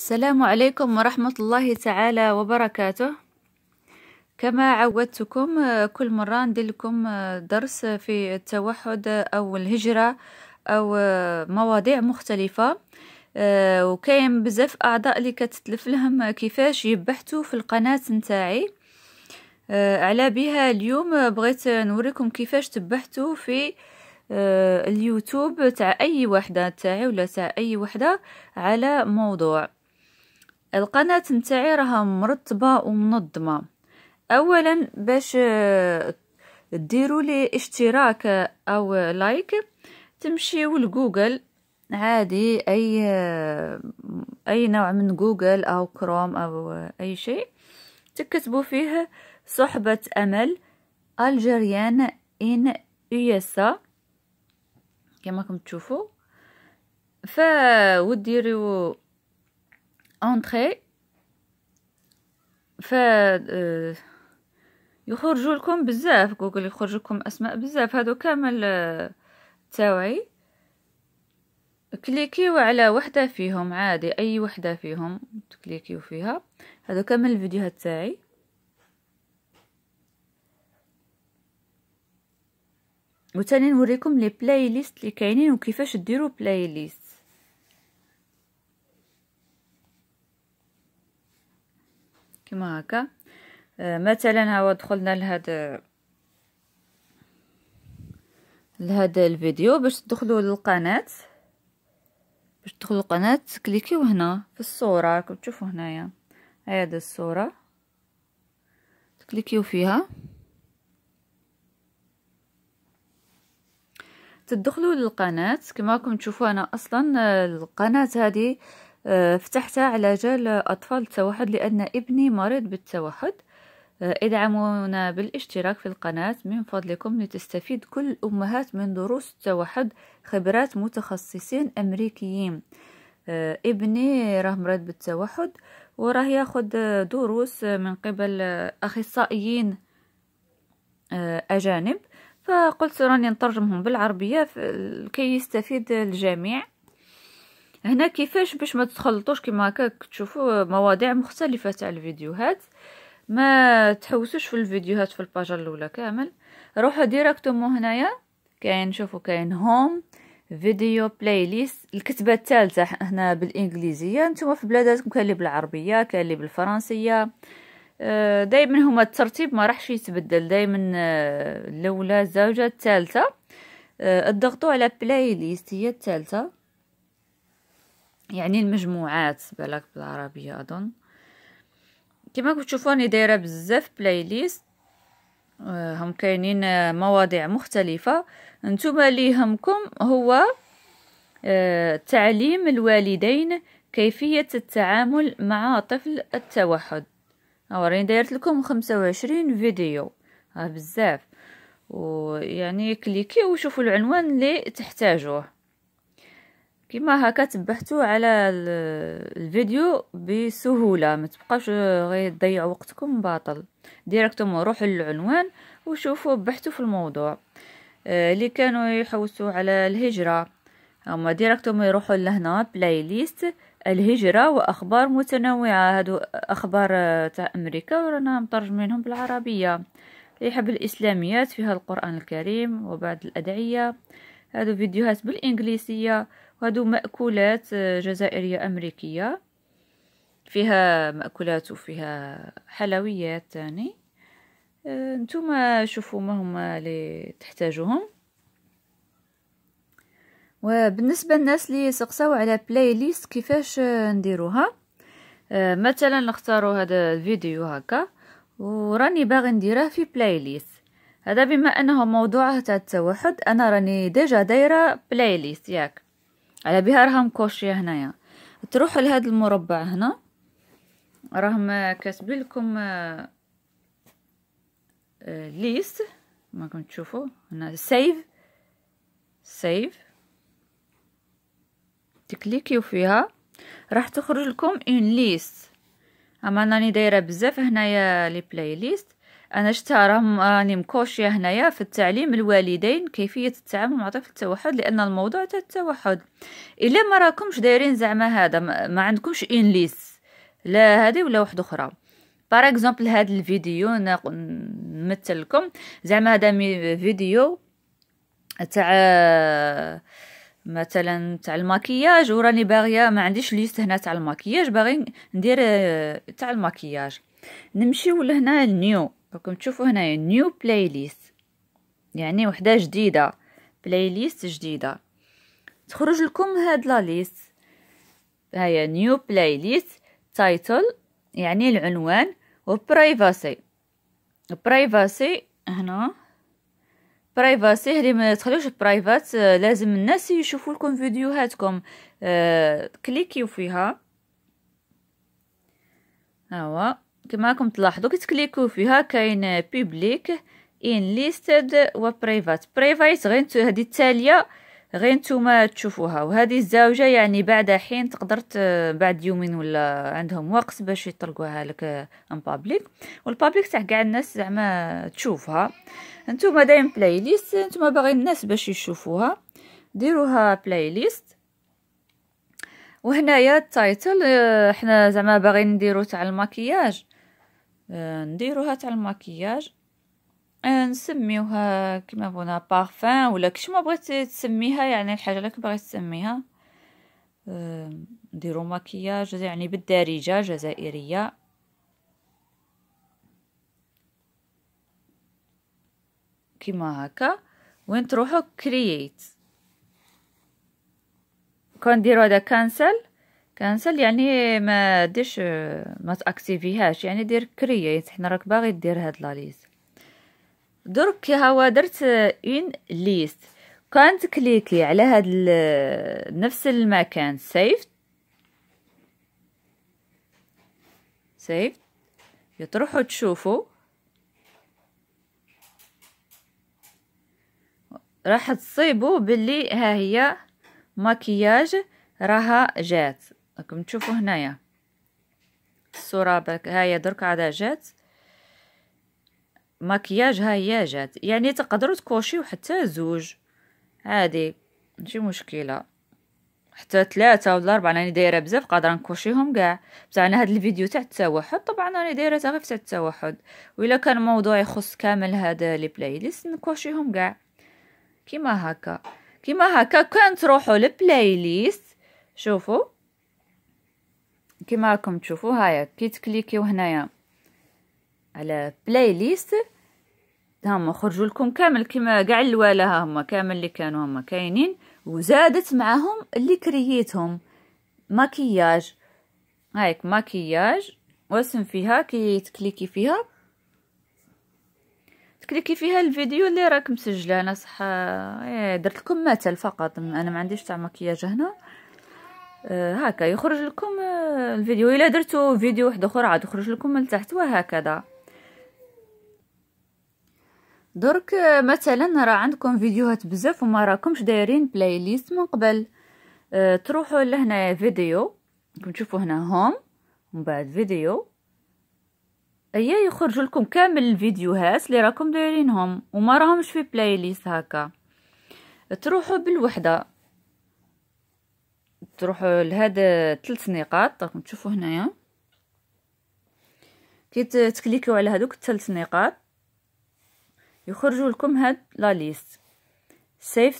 السلام عليكم ورحمة الله تعالى وبركاته كما عودتكم آه، كل مرة ندير لكم آه، درس في التوحد أو الهجرة أو آه، مواضيع مختلفة وكاين بزاف أعضاء اللي كتتلف لهم كيفاش يبحثوا في القناة نتاعي على بها اليوم بغيت نوريكم كيفاش تبحثوا في اليوتيوب تاع اي وحده تاعي ولا تاع اي وحده على موضوع القناة نتاعي راها مرتبة ومنظمة اولا باش آه، ديروا لي اشتراك او لايك تمشيو لجوجل عادي اي آه، اي نوع من جوجل او كروم او اي شيء تكتبوا فيه صحبة امل الجريان ان يوسا كما راكم تشوفوا فوديروا entrer ف euh, يخرجوا لكم بزاف جوجل يخرج لكم اسماء بزاف هادو كامل آه، تاوعي كليكيو على وحده فيهم عادي اي وحده فيهم تكليكيو فيها هادو كامل الفيديوهات تاعي وثاني نوريكم لي بلاي ليست اللي كاينين وكيفاش ديروا بلاي ليست كما هكا آه، مثلا هو دخلنا لهاد لهذا الفيديو باش تدخلوا للقناه باش تدخلوا القناه كليكيو هنا في الصوره راكم تشوفوا هنايا هذا الصوره تكليكيو فيها تدخلوا للقناه كما راكم تشوفوا انا اصلا آه، القناه هذه آه، فتحتها على جال أطفال التوحد لأن ابني مريض بالتوحد آه، ادعمونا بالاشتراك في القناة من فضلكم لتستفيد كل الأمهات من دروس التوحد خبرات متخصصين أمريكيين آه، ابني راه مريض بالتوحد وراه ياخد دروس من قبل أخصائيين أجانب فقلت راني نترجمهم بالعربية كي يستفيد الجميع هنا كيفاش باش ما تخلطوش كما هكاك تشوفوا مواضيع مختلفه تاع الفيديوهات ما تحوسوش في الفيديوهات في الباجه الاولى كامل روحوا ديريكتومون هنايا كاين شوفوا كاين هوم فيديو بلاي ليست الكتبه الثالثه هنا بالانجليزيه نتوما في بلاداتكم كاين اللي بالعربيه كاين اللي بالفرنسيه آه، دائما هما الترتيب ما راحش يتبدل دائما آه، الاولى الزوجه الثالثه آه، ضغطوا على بلاي ليست هي الثالثه يعني المجموعات بالك بالعربية أظن كما كتشوفوني دايره بزاف بلاي آه، ليست هم كاينين آه، مواضيع مختلفه نتوما اللي همكم هو آه، تعليم الوالدين كيفيه التعامل مع طفل التوحد راني دايرت لكم 25 فيديو بزاف ويعني كليكي وشوفوا العنوان اللي تحتاجوه كما هكا تبحتوا على الفيديو بسهوله ما تبقاش غير تضيعوا وقتكم باطل ديريكتوم روحوا للعنوان وشوفوا بحثوا في الموضوع آه، اللي كانوا يحوسوا على الهجره هما ديريكتوم يروحوا لهنا بلاي ليست الهجرة وأخبار متنوعة هادو أخبار تاع أمريكا ورانا مترجمينهم بالعربية يحب الإسلاميات فيها القرآن الكريم وبعض الأدعية هادو فيديوهات بالانجليزيه وهادو ماكولات آه، جزائريه امريكيه فيها ماكولات وفيها حلويات تاني آه، نتوما شوفوا ما هما اللي تحتاجوهم وبالنسبه للناس اللي سقساو على بلاي ليست كيفاش آه، نديروها مثلا نختاروا هذا الفيديو هكا وراني باغي نديره في بلاي ليست هذا بما انه موضوع تاع التوحد انا راني ديجا دايره بلاي ليست ياك على بها راهم كوشيه هنايا تروح لهذا المربع هنا راهم كاتبين لكم ليست آه، ما كنت تشوفوا هنا سيف سيف تكليكيو فيها راح تخرج لكم اون ليست اما راني دايره بزاف هنايا لي بلاي ليست أنا شتا راهم راني آه، مكوشية هنايا في التعليم الوالدين كيفية التعامل مع طفل التوحد لأن الموضوع تاع التوحد إلا ما راكمش دايرين زعما هذا ما عندكمش إنليس لا هذه ولا واحدة أخرى بار اكزومبل هاد الفيديو نمثل لكم زعما هذا فيديو تاع مثلا تاع الماكياج وراني باغيه ما عنديش ليست هنا تاع الماكياج باغي ندير آه، تاع الماكياج نمشيو لهنا نيو راكم تشوفوا هنايا نيو بلاي ليست يعني وحده جديده بلاي ليست جديده تخرج لكم هاد لا ليست هيا نيو بلاي ليست تايتل يعني العنوان وبرايفاسي برايفاسي هنا برايفاسي هذه ما تخليوش برايفات لازم الناس يشوفوا لكم فيديوهاتكم آه كليكيو فيها ها هو كما راكم تلاحظوا كي تكليكو فيها كاين بوبليك ان ليستد وبريفات بريفات غير هذه التاليه غير نتوما تشوفوها وهذه الزوجه يعني بعد حين تقدر بعد يومين ولا عندهم وقت باش يطلقوها لك ان بابليك والبابليك تاع كاع الناس زعما تشوفها نتوما دايم بلاي ليست نتوما باغيين الناس باش يشوفوها ديروها بلاي ليست وهنايا التايتل اه، حنا زعما باغيين نديرو تاع الماكياج Euh, نديروها تاع الماكياج آه، نسميوها كيما بغينا بارفان ولا كيش ما بغيت تسميها يعني الحاجه اللي بغيت تسميها آه، نديرو ماكياج يعني بالدارجه جزائريه كيما هكا وين تروحو كرييت كون ديرو هذا كانسل كنسل يعني ما ديرش ما تاكتيفيهاش يعني دير كرييت حنا راك باغي دير هاد لا ليست درك هوا درت اون ليست كان تكليكي على هاد نفس المكان سيف سيف يطرحوا تشوفوا راح تصيبوا باللي ها هي مكياج راها جات راكم تشوفوا هنايا الصوره برك هاي درك عاد جات مكياج هي جات يعني تقدروا تكوشيو حتى زوج عادي ماشي مشكله حتى ثلاثة ولا أربعة راني دايرة بزاف قادرة نكوشيهم كاع بصح أنا هاد الفيديو تاع التوحد طبعا راني دايرة غير تاع التوحد وإلا كان موضوع يخص كامل هاد لي بلاي ليست نكوشيهم كاع كيما هاكا كيما هاكا كان تروحوا للبلاي ليست شوفوا كما راكم تشوفوا هايا كي تكليكيو هنايا على بلاي ليست هما خرجوا لكم كامل كما كاع الوالا ها هما كامل اللي كانوا هما كاينين وزادت معاهم اللي كرييتهم مكياج هايك مكياج واسم فيها كي تكليكي فيها تكليكي فيها الفيديو اللي راك مسجله انا صح إيه، درت لكم مثل فقط انا ما عنديش تاع مكياج هنا آه، هكا يخرج لكم آه، الفيديو الا درتو فيديو واحد اخر عاد يخرج لكم من تحت وهكذا درك آه، مثلا راه عندكم فيديوهات بزاف وما راكمش دايرين بلاي ليست من قبل أه تروحوا لهنا فيديو كما تشوفوا هنا هوم من بعد فيديو ايا يخرج لكم كامل الفيديوهات اللي راكم دايرينهم وما راهمش في بلاي ليست هكا تروحوا بالوحده تروحوا لهاد ثلاث نقاط راكم تشوفوا هنايا كي تكليكيو على هادوك الثلاث نقاط يخرجوا لكم هاد لا ليست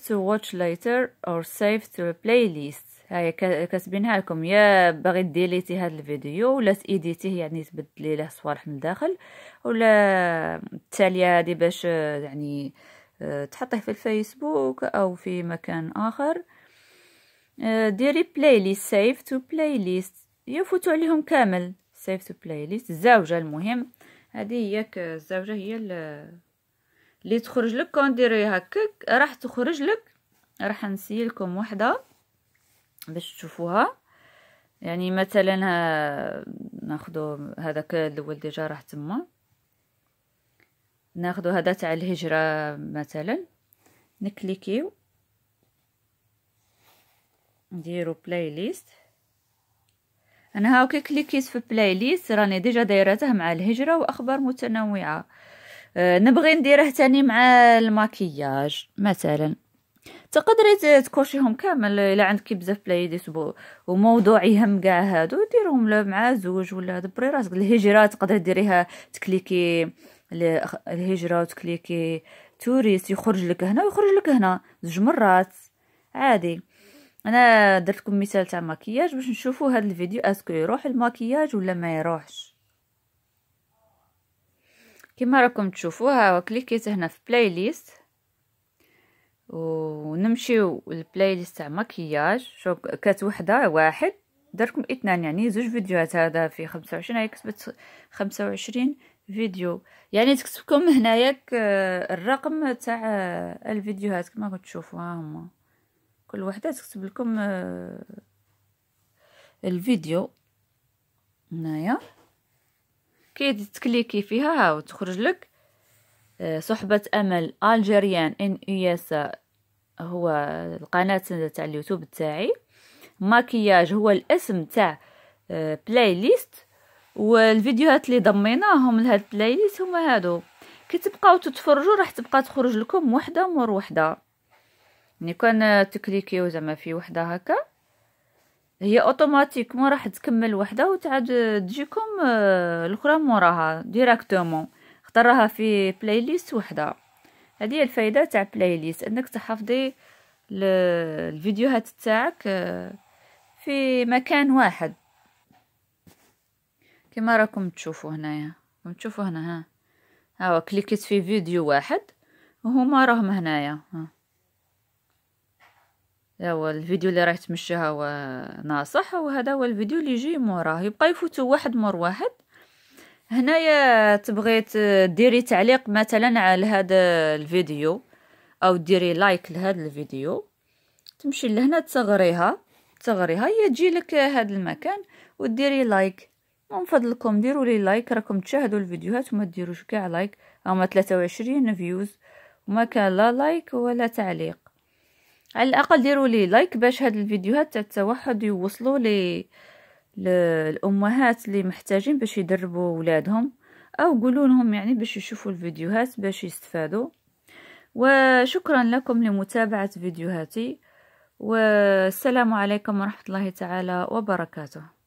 تو واتش ليتر later سيف تو بلاي ليست هاي كاتبينها لكم يا باغي ديليتي هاد الفيديو ولا تيديتيه يعني تبدلي له صوالح من الداخل ولا التاليه هادي باش آه، يعني آه، تحطيه في الفيسبوك او في مكان اخر آه، ديري بلاي ليست سيف تو بلاي ليست يفوت عليهم كامل سيف تو بلاي ليست الزوجه المهم هذه هي الزوجه هي اللي تخرج لك كون ديري هكاك راح تخرج لك راح نسي لكم وحده باش تشوفوها يعني مثلا ناخذوا هذاك الاول ديجا راه تما ناخذوا هذا تاع الهجره مثلا نكليكيو نديرو بلاي ليست انا هاو كي كليكيت في بلاي ليست راني ديجا دايرته مع الهجره واخبار متنوعه أه نبغي نديره تاني مع الماكياج مثلا تقدري تكوشيهم كامل الا عندك بزاف بلاي ليست وموضوع يهم كاع هادو ديرهم مع زوج ولا دبري راسك الهجره تقدري ديريها تكليكي الهجره وتكليكي توريست يخرج لك هنا ويخرج لك هنا زوج مرات عادي انا درت لكم مثال تاع مكياج باش نشوفوا هذا الفيديو اسكو يروح المكياج ولا ما يروحش كما راكم تشوفوا ها كليكيت هنا في بلاي ليست ونمشيو للبلاي ليست تاع مكياج شوف كانت وحده واحد دركم اثنان يعني زوج فيديوهات هذا في 25 هي كتبت 25 فيديو يعني تكتبكم هنايا الرقم تاع الفيديوهات كما كتشوفوا ها هما كل وحده تكتب لكم آه، الفيديو هنايا كي تكليكي فيها هاو تخرج لك آه، صحبة أمل الجيريان إن إياسا هو القناة تاع اليوتيوب تاعي ماكياج هو الاسم تاع بلاي آه، ليست والفيديوهات اللي ضميناهم لهاد البلاي ليست هما هادو كي تبقاو تتفرجوا راح تبقى تخرج لكم وحده مور وحده ملي كان تكليكيو زعما في وحده هكا هي اوتوماتيكمون راح تكمل وحده وتعاد تجيكم آه، الاخرى موراها ديريكتومون اختارها في بلاي ليست وحده هذه هي الفائده تاع بلاي ليست انك تحفظي الفيديوهات تاعك آه، في مكان واحد كما راكم تشوفوا هنايا راكم تشوفوا هنا ها هاو كليكيت في فيديو واحد وهما راهم هنايا ها هو الفيديو اللي راح تمشى هو ناصح وهذا هو الفيديو اللي يجي موراه يبقى يفوتوا واحد مور واحد هنايا تبغي ديري تعليق مثلا على هذا الفيديو او ديري لايك لهذا الفيديو تمشي لهنا تصغريها تصغريها هي تجي لك هذا المكان وديري لايك من فضلكم ديروا لي لايك راكم تشاهدوا الفيديوهات وما ديروش كاع لايك هما 23 فيوز وما كان لا لايك ولا تعليق على الاقل ديروا لي لايك باش هاد الفيديوهات تاع التوحد يوصلوا لي الامهات اللي محتاجين باش يدربوا ولادهم او قولوا لهم يعني باش يشوفوا الفيديوهات باش يستفادوا وشكرا لكم لمتابعه فيديوهاتي والسلام عليكم ورحمه الله تعالى وبركاته